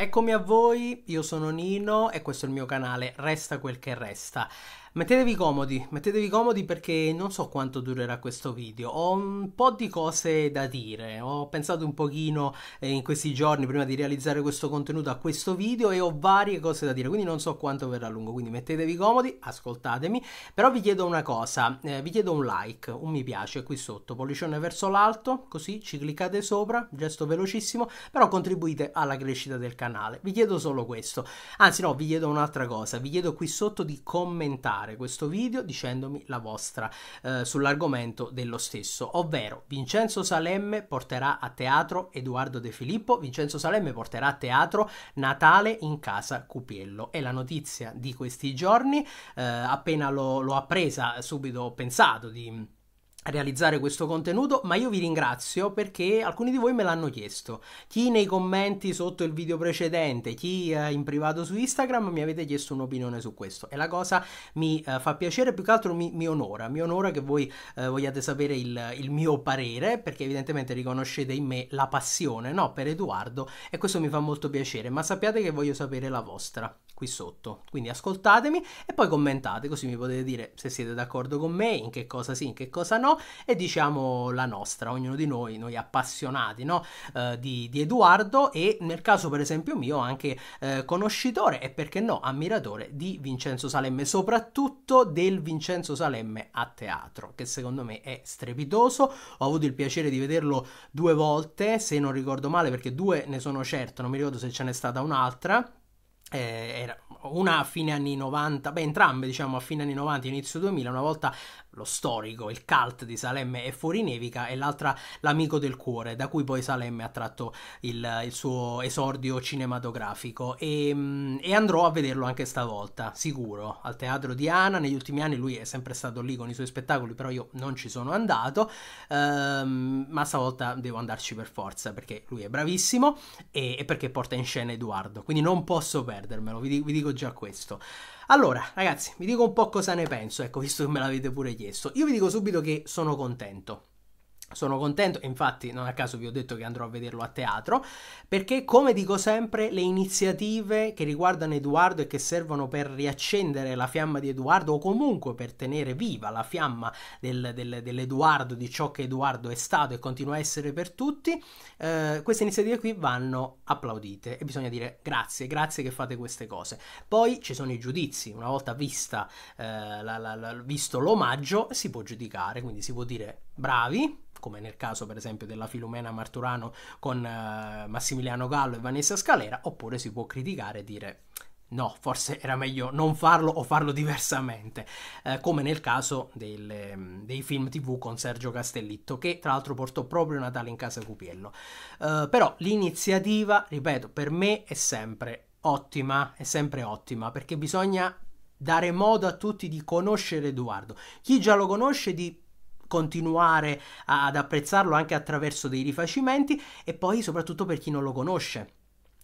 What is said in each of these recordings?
Eccomi a voi, io sono Nino e questo è il mio canale Resta quel che resta. Mettetevi comodi, mettetevi comodi perché non so quanto durerà questo video, ho un po' di cose da dire, ho pensato un pochino eh, in questi giorni prima di realizzare questo contenuto a questo video e ho varie cose da dire, quindi non so quanto verrà lungo, quindi mettetevi comodi, ascoltatemi, però vi chiedo una cosa, eh, vi chiedo un like, un mi piace qui sotto, pollicione verso l'alto, così ci cliccate sopra, gesto velocissimo, però contribuite alla crescita del canale, vi chiedo solo questo, anzi no, vi chiedo un'altra cosa, vi chiedo qui sotto di commentare commentare questo video dicendomi la vostra eh, sull'argomento dello stesso, ovvero Vincenzo Salemme porterà a teatro Edoardo De Filippo, Vincenzo Salemme porterà a teatro Natale in casa Cupiello. È la notizia di questi giorni, eh, appena l'ho appresa subito ho pensato di realizzare questo contenuto, ma io vi ringrazio perché alcuni di voi me l'hanno chiesto. Chi nei commenti sotto il video precedente, chi eh, in privato su Instagram mi avete chiesto un'opinione su questo e la cosa mi eh, fa piacere, più che altro mi, mi, onora, mi onora che voi eh, vogliate sapere il, il, mio parere perché evidentemente riconoscete in me la passione no, per Edoardo e questo mi fa molto piacere, ma sappiate che voglio sapere la vostra qui sotto, quindi ascoltatemi e poi commentate così mi potete dire se siete d'accordo con me, in che cosa sì, in che cosa no no? E diciamo la nostra, ognuno di noi, noi appassionati no? eh, di, di, Edoardo e nel caso per esempio mio anche eh, conoscitore e perché no ammiratore di Vincenzo Salemme, soprattutto del Vincenzo Salemme a teatro, che secondo me è strepitoso. Ho avuto il piacere di vederlo due volte, se non ricordo male, perché due ne sono certo, non mi ricordo se ce n'è stata un'altra. Eh, era una a fine anni 90, beh entrambe diciamo a fine anni 90, inizio 2000, una volta lo storico, il cult di Salemme è fuori nevica e l'altra L'amico del cuore, da cui poi Salemme ha tratto il, il suo esordio cinematografico e, mm, e, andrò a vederlo anche stavolta, sicuro, al Teatro di Ana, negli ultimi anni lui è sempre stato lì con i suoi spettacoli, però io non ci sono andato, ehm, ma stavolta devo andarci per forza perché lui è bravissimo e, e perché porta in scena Edoardo, quindi non posso perdermelo, vi, vi dico già questo. Allora, ragazzi, vi dico un po' cosa ne penso, ecco, visto che me l'avete pure chiesto. Io vi dico subito che sono contento. Sono contento, infatti non a caso vi ho detto che andrò a vederlo a teatro, perché come dico sempre le iniziative che riguardano Edoardo e che servono per riaccendere la fiamma di Edoardo o comunque per tenere viva la fiamma del, del, dell'Edoardo, di ciò che Edoardo è stato e continua a essere per tutti, eh, queste iniziative qui vanno applaudite e bisogna dire grazie, grazie che fate queste cose. Poi ci sono i giudizi, una volta vista, eh, la, la, la, visto l'omaggio si può giudicare, quindi si può dire bravi, come nel caso per esempio della Filomena Marturano con eh, Massimiliano Gallo e Vanessa Scalera, oppure si può criticare e dire no, forse era meglio non farlo o farlo diversamente, eh, come nel caso del, dei film tv con Sergio Castellitto, che tra l'altro portò proprio Natale in casa Cupiello. Eh, però l'iniziativa, ripeto, per me è sempre ottima, è sempre ottima, perché bisogna dare modo a tutti di conoscere Edoardo. Chi già lo conosce di continuare ad apprezzarlo anche attraverso dei rifacimenti e poi soprattutto per chi non lo conosce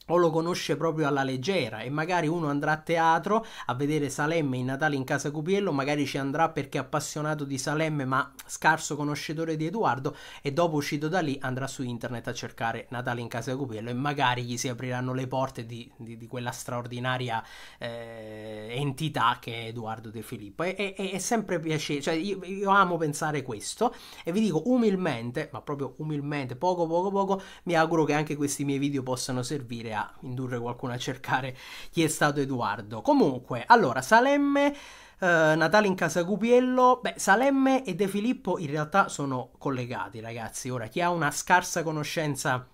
o lo conosce proprio alla leggera e magari uno andrà a teatro a vedere Salemme in Natale in casa Cupiello, magari ci andrà perché è appassionato di Salemme ma scarso conoscitore di Edoardo e dopo uscito da lì andrà su internet a cercare Natale in casa Cupiello e magari gli si apriranno le porte di, di, di quella straordinaria eh, entità che è Edoardo De Filippo. E, e, è sempre piacere, cioè io, io amo pensare questo e vi dico umilmente, ma proprio umilmente, poco poco poco, mi auguro che anche questi miei video possano servire a indurre qualcuno a cercare chi è stato Edoardo. Comunque, allora, Salemme... Uh, Natale in casa Cupiello. Beh, Salemme e De Filippo in realtà sono collegati, ragazzi. Ora, chi ha una scarsa conoscenza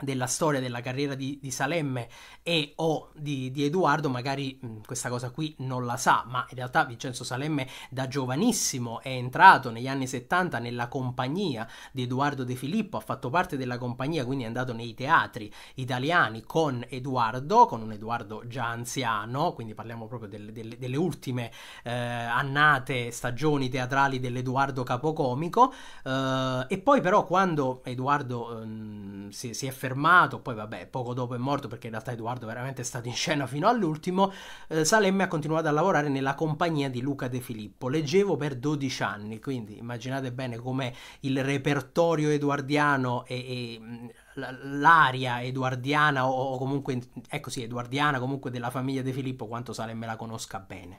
della storia della carriera di, di Salemme e o di, di Edoardo magari mh, questa cosa qui non la sa ma in realtà Vincenzo Salemme da giovanissimo è entrato negli anni 70 nella compagnia di Edoardo De Filippo ha fatto parte della compagnia quindi è andato nei teatri italiani con Edoardo con un Edoardo già anziano quindi parliamo proprio delle, delle, delle ultime eh, annate stagioni teatrali dell'Edoardo Capocomico eh, e poi però quando Edoardo eh, si, si è fermato fermato, poi vabbè, poco dopo è morto perché in realtà Edoardo veramente è stato in scena fino all'ultimo, eh, Salemme ha continuato a lavorare nella compagnia di Luca De Filippo. Leggevo per 12 anni, quindi immaginate bene come il repertorio eduardiano e, e mm, l'aria eduardiana o, comunque ecco sì eduardiana comunque della famiglia De Filippo quanto Salemme la conosca bene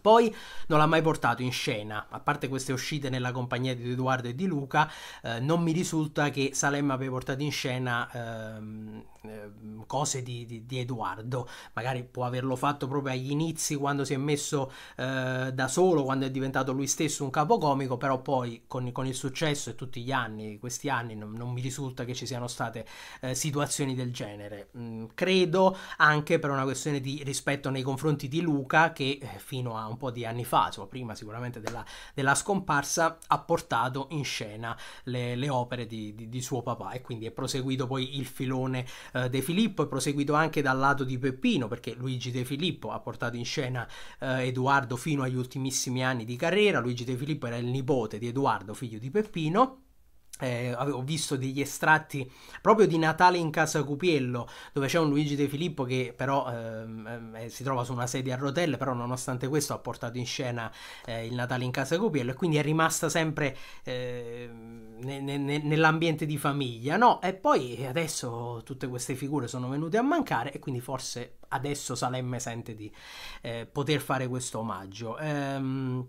poi non l'ha mai portato in scena, a parte queste uscite nella compagnia di Edoardo e di Luca, eh, non mi risulta che Salemme abbia portato in scena ehm, ehm, cose di, di, di, Edoardo, magari può averlo fatto proprio agli inizi quando si è messo eh, da solo, quando è diventato lui stesso un capocomico, però poi con, con il successo e tutti gli anni, questi anni, non, non mi risulta che ci siano state eh, situazioni del genere. Mm, credo anche per una questione di rispetto nei confronti di Luca che eh, fino a un po' di anni fa, insomma cioè prima sicuramente della, della scomparsa, ha portato in scena le, le opere di, di, di, suo papà e quindi è proseguito poi il filone eh, De Filippo, è proseguito anche dal lato di Peppino perché Luigi De Filippo ha portato in scena eh, Edoardo fino agli ultimissimi anni di carriera, Luigi De Filippo era il nipote di Edoardo, figlio di Peppino. Eh, avevo visto degli estratti proprio di Natale in casa Cupiello, dove c'è un Luigi De Filippo che però ehm, ehm, eh, si trova su una sedia a rotelle, però nonostante questo ha portato in scena eh, il Natale in casa Cupiello e quindi è rimasta sempre ehm, ne, ne, nell'ambiente di famiglia, no? E poi adesso tutte queste figure sono venute a mancare e quindi forse adesso Salemme sente di eh, poter fare questo omaggio. Ehm,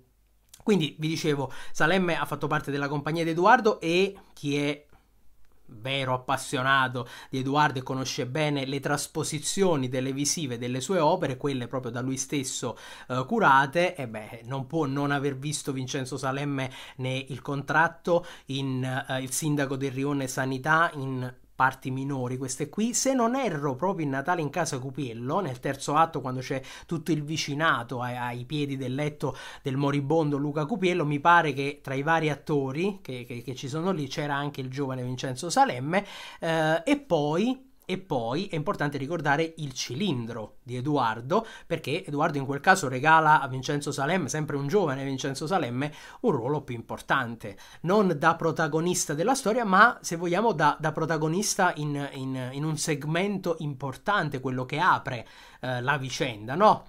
quindi vi dicevo, Salemme ha fatto parte della compagnia di Edoardo e chi è vero appassionato di Edoardo e conosce bene le trasposizioni televisive delle sue opere, quelle proprio da lui stesso eh, curate, e beh, non può non aver visto Vincenzo Salemme né il contratto in eh, Il sindaco del Rione Sanità, in parti minori queste qui, se non erro proprio in Natale in casa Cupiello, nel terzo atto quando c'è tutto il vicinato ai, ai piedi del letto del moribondo Luca Cupiello, mi pare che tra i vari attori che, che, che ci sono lì c'era anche il giovane Vincenzo Salemme eh, e poi e poi è importante ricordare il cilindro di Edoardo, perché Edoardo in quel caso regala a Vincenzo Salem, sempre un giovane Vincenzo Salemme, un ruolo più importante, non da protagonista della storia, ma se vogliamo da, da protagonista in, in, in, un segmento importante, quello che apre eh, la vicenda, no?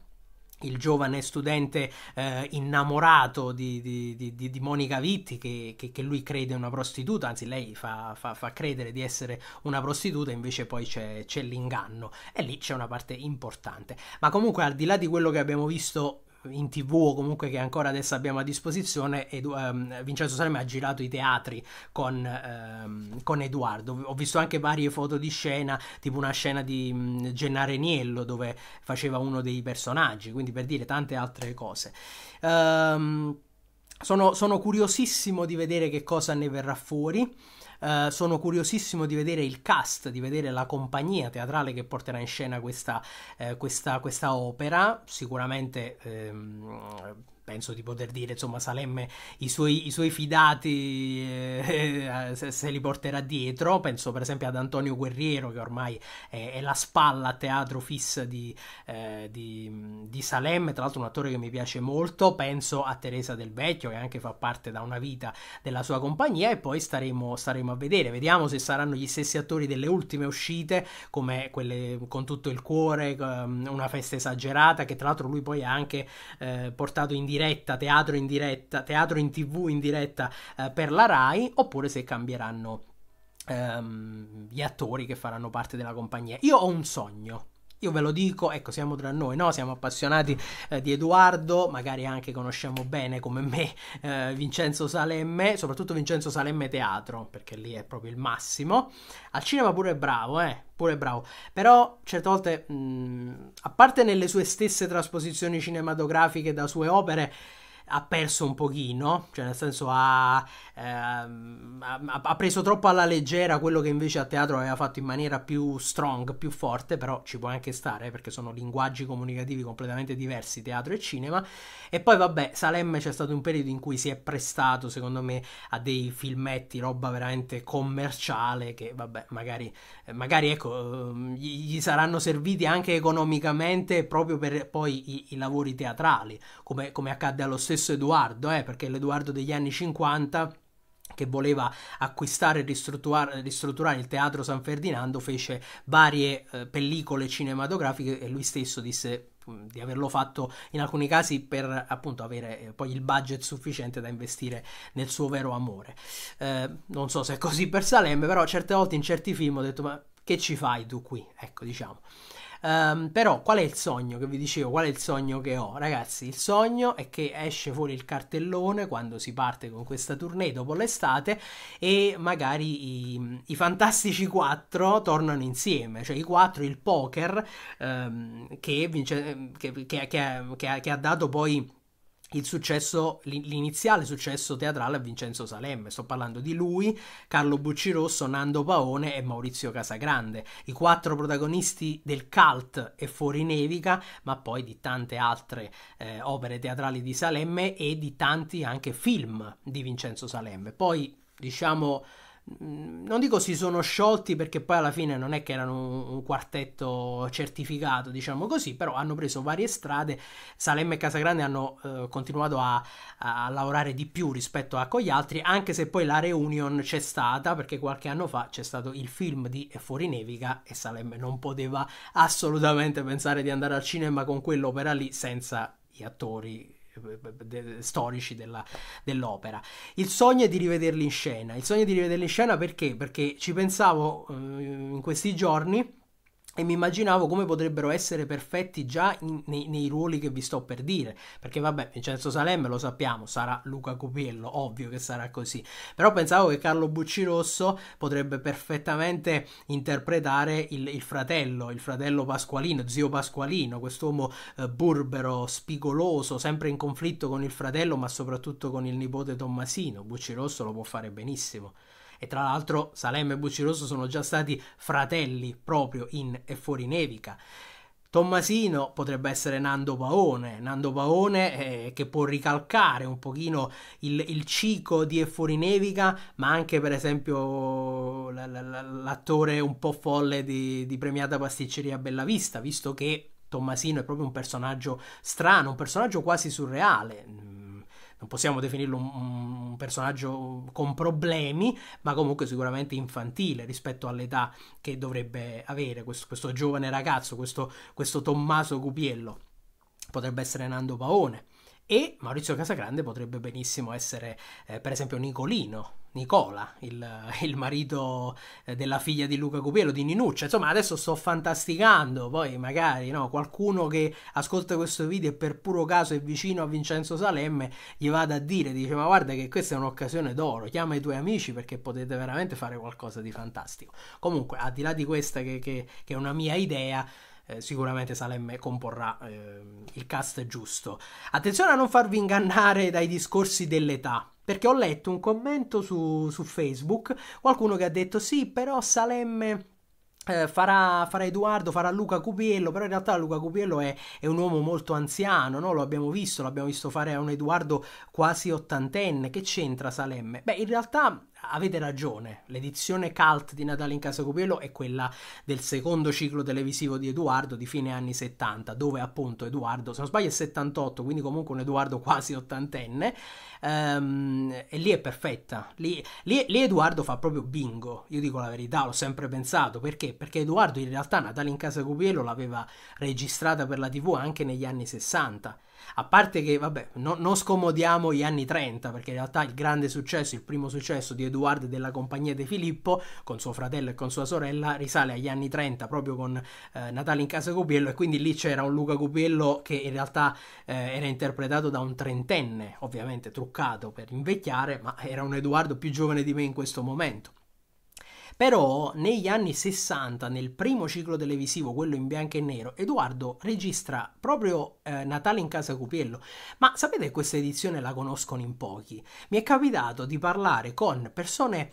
il giovane studente eh, innamorato di, di, di, di, Monica Vitti che, che, che, lui crede una prostituta, anzi lei fa, fa, fa credere di essere una prostituta, invece poi c'è, l'inganno e lì c'è una parte importante. Ma comunque al di là di quello che abbiamo visto in tv o comunque che ancora adesso abbiamo a disposizione, Edu, um, Vincenzo Salemme ha girato i teatri con, um, con, Edoardo. Ho visto anche varie foto di scena, tipo una scena di um, mm, Gennare Niello dove faceva uno dei personaggi, quindi per dire tante altre cose. Ehm, sono, sono, curiosissimo di vedere che cosa ne verrà fuori. Eh, sono curiosissimo di vedere il cast, di vedere la compagnia teatrale che porterà in scena questa, eh, questa, questa opera. Sicuramente. Ehm, penso di poter dire, insomma, Salemme i suoi, i suoi fidati eh, eh, se, se, li porterà dietro. Penso per esempio ad Antonio Guerriero, che ormai è, è la spalla a teatro fissa di, eh, di, di Salemme, tra l'altro un attore che mi piace molto. Penso a Teresa Del Vecchio, che anche fa parte da una vita della sua compagnia, e poi staremo, staremo a vedere. Vediamo se saranno gli stessi attori delle ultime uscite, come quelle con tutto il cuore, ehm, una festa esagerata, che tra l'altro lui poi ha anche eh, portato in diretta diretta, teatro in diretta, teatro in tv in diretta eh, per la RAI, oppure se cambieranno ehm, gli attori che faranno parte della compagnia. Io ho un sogno io ve lo dico, ecco, siamo tra noi, no? Siamo appassionati eh, di Edoardo, magari anche conosciamo bene come me eh, Vincenzo Salemme, soprattutto Vincenzo Salemme Teatro, perché lì è proprio il massimo. Al cinema pure è bravo, eh, pure è bravo. Però certe volte, mh, mm, a parte nelle sue stesse trasposizioni cinematografiche da sue opere, ha perso un pochino, cioè nel senso ha, ehm, ha, ha, preso troppo alla leggera quello che invece a teatro aveva fatto in maniera più strong, più forte, però ci può anche stare eh, perché sono linguaggi comunicativi completamente diversi, teatro e cinema. E poi vabbè, Salem c'è stato un periodo in cui si è prestato, secondo me, a dei filmetti, roba veramente commerciale che vabbè, magari, eh, magari ecco, ehm, gli, gli saranno serviti anche economicamente proprio per poi i, i lavori teatrali, come, come accadde allo stesso stesso Edoardo, eh, perché l'Edoardo degli anni 50 che voleva acquistare e ristrutturare, ristrutturare, il teatro San Ferdinando fece varie eh, pellicole cinematografiche e lui stesso disse mm, di averlo fatto in alcuni casi per appunto avere eh, poi il budget sufficiente da investire nel suo vero amore. Eh, non so se è così per Salem, però certe volte in certi film ho detto ma che ci fai tu qui? Ecco, diciamo. Um, però qual è il sogno che vi dicevo? Qual è il sogno che ho? Ragazzi, il sogno è che esce fuori il cartellone quando si parte con questa tournée dopo l'estate e magari i, i Fantastici 4 tornano insieme, cioè i 4, il poker um, che, vince, ehm, che, che, che ha dato poi il successo, l'iniziale successo teatrale a Vincenzo Salemme. Sto parlando di lui, Carlo Bucci Rosso, Nando Paone e Maurizio Casagrande, i quattro protagonisti del cult e Fuori Nevica, ma poi di tante altre eh, opere teatrali di Salemme e di tanti anche film di Vincenzo Salemme. Poi, diciamo Mm, non dico si sono sciolti perché poi alla fine non è che erano un, quartetto certificato, diciamo così, però hanno preso varie strade. Salemme e Casagrande hanno eh, continuato a, a, lavorare di più rispetto a con gli altri, anche se poi la reunion c'è stata perché qualche anno fa c'è stato il film di Fuori Nevica e Salemme non poteva assolutamente pensare di andare al cinema con quell'opera lì senza gli attori de, storici della, dell'opera. Il sogno è di rivederli in scena, il sogno è di rivederli in scena perché? Perché ci pensavo eh, in questi giorni e mi immaginavo come potrebbero essere perfetti già in, nei, nei, ruoli che vi sto per dire, perché vabbè, Vincenzo Salemme lo sappiamo, sarà Luca Copiello, ovvio che sarà così, però pensavo che Carlo Bucci Rosso potrebbe perfettamente interpretare il, il fratello, il fratello Pasqualino, zio Pasqualino, quest'uomo eh, burbero, spigoloso, sempre in conflitto con il fratello, ma soprattutto con il nipote Tommasino, Bucci Rosso lo può fare benissimo. E tra l'altro Salem e Bucci Rosso sono già stati fratelli proprio in E fuori nevica. Tommasino potrebbe essere Nando Paone, Nando Paone eh, che può ricalcare un pochino il, il ciclo di E fuori nevica, ma anche per esempio l'attore un po' folle di, di premiata pasticceria Bella Vista, visto che Tommasino è proprio un personaggio strano, un personaggio quasi surreale non possiamo definirlo un, un personaggio con problemi, ma comunque sicuramente infantile rispetto all'età che dovrebbe avere questo, questo giovane ragazzo, questo, questo Tommaso Cupiello. Potrebbe essere Nando Paone e Maurizio Casagrande potrebbe benissimo essere eh, per esempio Nicolino Nicola, il, il, marito eh, della figlia di Luca Cupiello, di Ninuccia. Insomma, adesso sto fantasticando, poi magari no, qualcuno che ascolta questo video e per puro caso è vicino a Vincenzo Salemme gli vada a dire, dice ma guarda che questa è un'occasione d'oro, chiama i tuoi amici perché potete veramente fare qualcosa di fantastico. Comunque, al di là di questa che, che, che è una mia idea, eh, sicuramente Salemme comporrà eh, il cast giusto. Attenzione a non farvi ingannare dai discorsi dell'età, perché ho letto un commento su, su Facebook, qualcuno che ha detto sì, però Salemme... Eh, farà, farà, Eduardo, farà Luca Cupiello, però in realtà Luca Cupiello è, è un uomo molto anziano, no? lo abbiamo visto, l'abbiamo visto fare a un Edoardo quasi ottantenne, che c'entra Salemme? Beh, in realtà avete ragione, l'edizione cult di Natale in Casa Copiello è quella del secondo ciclo televisivo di Edoardo di fine anni 70, dove appunto Edoardo, se non sbaglio è 78, quindi comunque un Edoardo quasi ottantenne, ehm, e lì è perfetta, lì, lì, lì Edoardo fa proprio bingo, io dico la verità, l'ho sempre pensato, perché? Perché Edoardo in realtà Natale in Casa Copiello l'aveva registrata per la tv anche negli anni 60, a parte che, vabbè, no, non scomodiamo gli anni 30, perché in realtà il grande successo, il primo successo di Eduardo e della compagnia De Filippo, con suo fratello e con sua sorella, risale agli anni 30, proprio con eh, Natale in casa Cupiello, e quindi lì c'era un Luca Cupiello che in realtà eh, era interpretato da un trentenne, ovviamente truccato per invecchiare, ma era un Eduardo più giovane di me in questo momento. Però negli anni 60, nel primo ciclo televisivo, quello in bianco e nero, Edoardo registra proprio eh, Natale in casa Cupiello. Ma sapete che questa edizione la conoscono in pochi? Mi è capitato di parlare con persone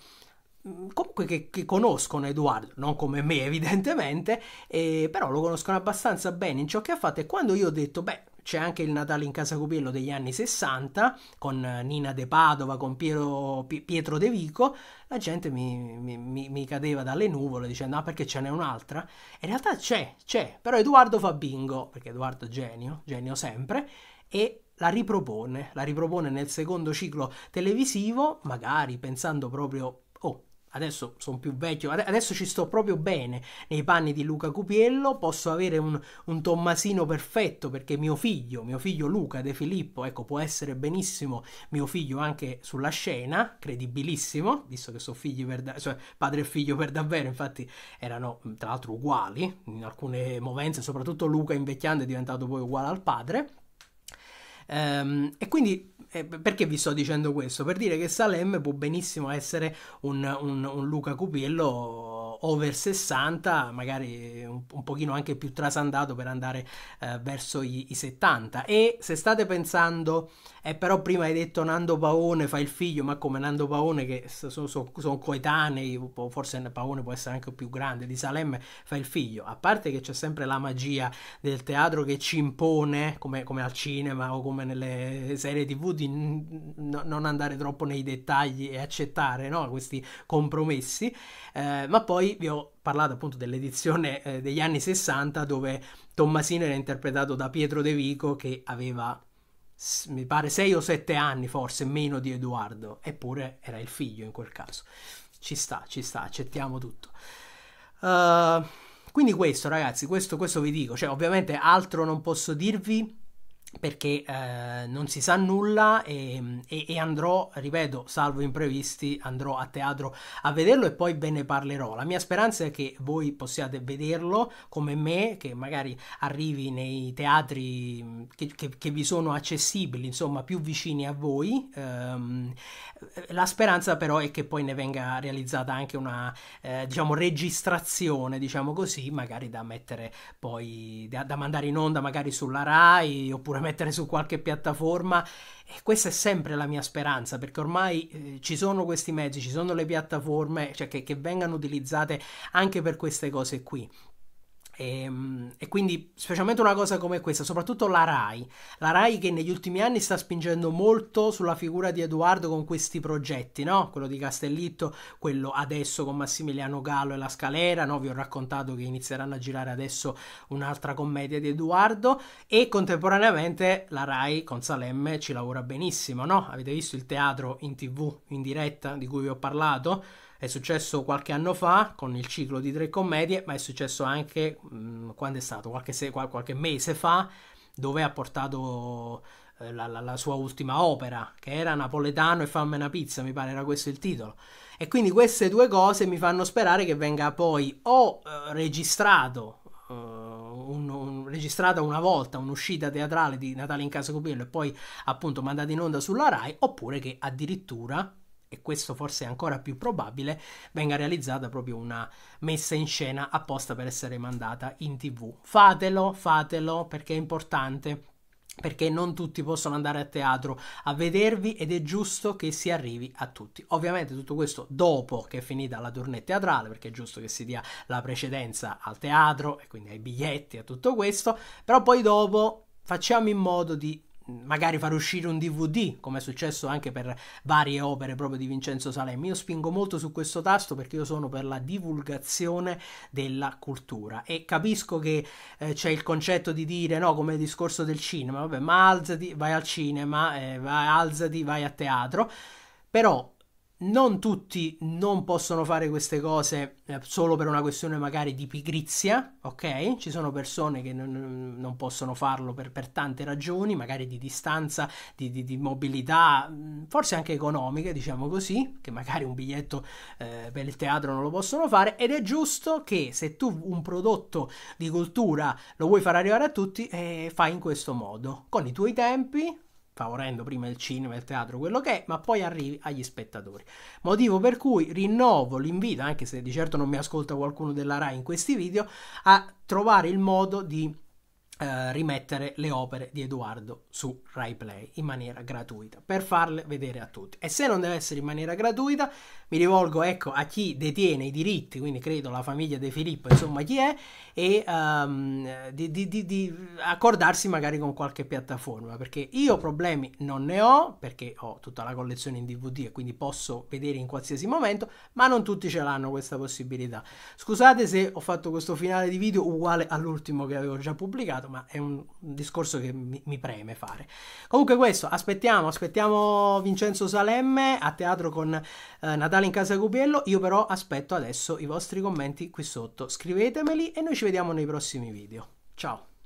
Mm, comunque che, che, conoscono Edoardo, non come me evidentemente, eh, però lo conoscono abbastanza bene in ciò che ha fatto e quando io ho detto, beh, c'è anche il Natale in Casa Cupiello degli anni 60 con eh, Nina De Padova, con Piero, Pietro De Vico, la gente mi, mi, mi, cadeva dalle nuvole dicendo ah perché ce n'è un'altra? E in realtà c'è, c'è, però Edoardo fa bingo, perché Edoardo è genio, genio sempre, e la ripropone, la ripropone nel secondo ciclo televisivo, magari pensando proprio, oh, adesso sono più vecchio, adesso ci sto proprio bene nei panni di Luca Cupiello, posso avere un, un, Tommasino perfetto perché mio figlio, mio figlio Luca De Filippo, ecco, può essere benissimo mio figlio anche sulla scena, credibilissimo, visto che sono figli per da- cioè padre e figlio per davvero, infatti erano tra l'altro uguali in alcune movenze, soprattutto Luca invecchiando è diventato poi uguale al padre Um, e quindi eh, perché vi sto dicendo questo? Per dire che Salem può benissimo essere un, un, un Luca Cupiello over 60, magari un, un pochino anche più trasandato per andare eh, verso i, i, 70. E se state pensando, eh, però prima hai detto Nando Paone fa il figlio, ma come Nando Paone che sono so, so coetanei, forse Paone può essere anche più grande, di Salem fa il figlio, a parte che c'è sempre la magia del teatro che ci impone, come, come al cinema o come nelle serie tv, di n- non andare troppo nei dettagli e accettare no? questi compromessi, eh, ma poi vi ho parlato appunto dell'edizione eh, degli anni 60 dove Tommasino era interpretato da Pietro De Vico che aveva mi pare 6 o 7 anni forse meno di Edoardo, eppure era il figlio in quel caso. Ci sta, ci sta, accettiamo tutto. Uh, quindi questo ragazzi, questo, questo vi dico, cioè ovviamente altro non posso dirvi perché eh, non si sa nulla e, e, e, andrò, ripeto, salvo imprevisti, andrò a teatro a vederlo e poi ve ne parlerò. La mia speranza è che voi possiate vederlo come me, che magari arrivi nei teatri che, che, che vi sono accessibili, insomma più vicini a voi. Ehm, la speranza però è che poi ne venga realizzata anche una, eh, diciamo, registrazione, diciamo così, magari da mettere poi, da, da mandare in onda magari sulla RAI oppure oppure mettere su qualche piattaforma. E questa è sempre la mia speranza, perché ormai eh, ci sono questi mezzi, ci sono le piattaforme cioè che, che vengano utilizzate anche per queste cose qui. E, ehm, e, quindi specialmente una cosa come questa, soprattutto la RAI, la RAI che negli ultimi anni sta spingendo molto sulla figura di Edoardo con questi progetti, no? quello di Castellitto, quello adesso con Massimiliano Gallo e la Scalera, no? vi ho raccontato che inizieranno a girare adesso un'altra commedia di Edoardo e contemporaneamente la RAI con Salemme ci lavora benissimo, no? avete visto il teatro in tv in diretta di cui vi ho parlato? È successo qualche anno fa con il ciclo di tre commedie, ma è successo anche mh, quando è stato qualche, se- qualche, mese fa, dove ha portato eh, la, la, la, sua ultima opera, che era Napoletano e Fammi una pizza, mi pare era questo il titolo. E quindi queste due cose mi fanno sperare che venga poi o eh, registrato. Eh, un, un, registrata una volta un'uscita teatrale di Natale in Casa Copillo e poi appunto mandata in onda sulla Rai, oppure che addirittura e questo forse è ancora più probabile, venga realizzata proprio una messa in scena apposta per essere mandata in tv. Fatelo, fatelo perché è importante perché non tutti possono andare a teatro a vedervi ed è giusto che si arrivi a tutti. Ovviamente tutto questo dopo che è finita la tournée teatrale, perché è giusto che si dia la precedenza al teatro e quindi ai biglietti, a tutto questo, però poi dopo facciamo in modo di magari far uscire un DVD, come è successo anche per varie opere proprio di Vincenzo Salemi. Io spingo molto su questo tasto perché io sono per la divulgazione della cultura e capisco che eh, c'è il concetto di dire no, come il discorso del cinema, vabbè, ma alzati, vai al cinema, eh, vai, alzati, vai a teatro, però non tutti non possono fare queste cose eh, solo per una questione magari di pigrizia, ok? Ci sono persone che non, non possono farlo per, per, tante ragioni, magari di distanza, di, di, di, mobilità, mm, forse anche economiche, diciamo così, che magari un biglietto eh, per il teatro non lo possono fare ed è giusto che se tu un prodotto di cultura lo vuoi far arrivare a tutti, eh, fai in questo modo, con i tuoi tempi, favorendo prima il cinema, il teatro, quello che è, ma poi arrivi agli spettatori. Motivo per cui rinnovo l'invito, anche se di certo non mi ascolta qualcuno della RAI in questi video, a trovare il modo di eh, rimettere le opere di Edoardo su RaiPlay in maniera gratuita per farle vedere a tutti e se non deve essere in maniera gratuita mi rivolgo ecco a chi detiene i diritti quindi credo la famiglia De Filippo insomma chi è e um, di, di, di, di, accordarsi magari con qualche piattaforma perché io problemi non ne ho perché ho tutta la collezione in DVD e quindi posso vedere in qualsiasi momento ma non tutti ce l'hanno questa possibilità scusate se ho fatto questo finale di video uguale all'ultimo che avevo già pubblicato complicato, ma è un discorso che mi, mi preme fare. Comunque questo, aspettiamo, aspettiamo Vincenzo Salemme a teatro con eh, Natale in casa Cupiello, io però aspetto adesso i vostri commenti qui sotto, scrivetemeli e noi ci vediamo nei prossimi video. Ciao!